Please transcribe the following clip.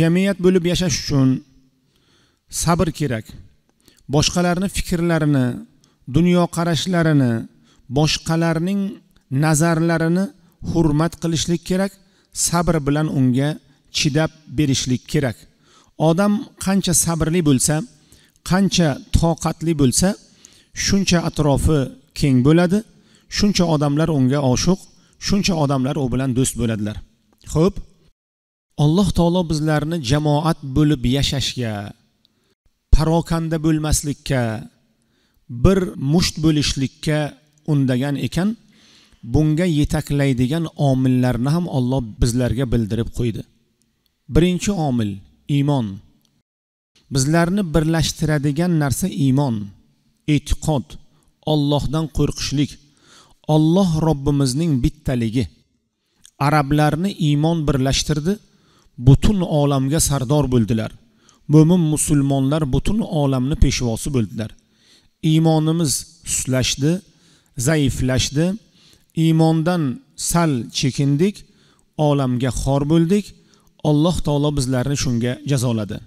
jamiyat bo'lib yashash uchun sabr kerak boshqalarni fikrlarini dunyoqarashlarini boshqalarning nazarlarini hurmat qilishlik kerak sabr bilan unga chidab berishlik kerak odam qancha sabrli bo'lsa qancha toqatli bo'lsa shuncha atrofi keng bo'ladi shuncha odamlar unga oshiq shuncha odamlar u bilan do'st bo'ladilar ho'p alloh taolo bizlarni jamoat bo'lib yashashga parokanda bo'lmaslikka bir musht bo'lishlikka undagan ekan bunga yetaklaydigan omillarni ham olloh bizlarga bildirib qo'ydi birinchi omil iymon bizlarni birlashtiradigan narsa iymon e'tiqod ollohdan qo'rqishlik olloh robbimizning bittaligi arablarni iymon birlashtirdi butun olamga sardor bo'ldilar mo'min musulmonlar butun olamni peshvosi bo'ldilar iymonimiz sustlashdi zaiflashdi iymondan sal chekindik olamga xor bo'ldik alloh taolo bizlarni shunga jazoladi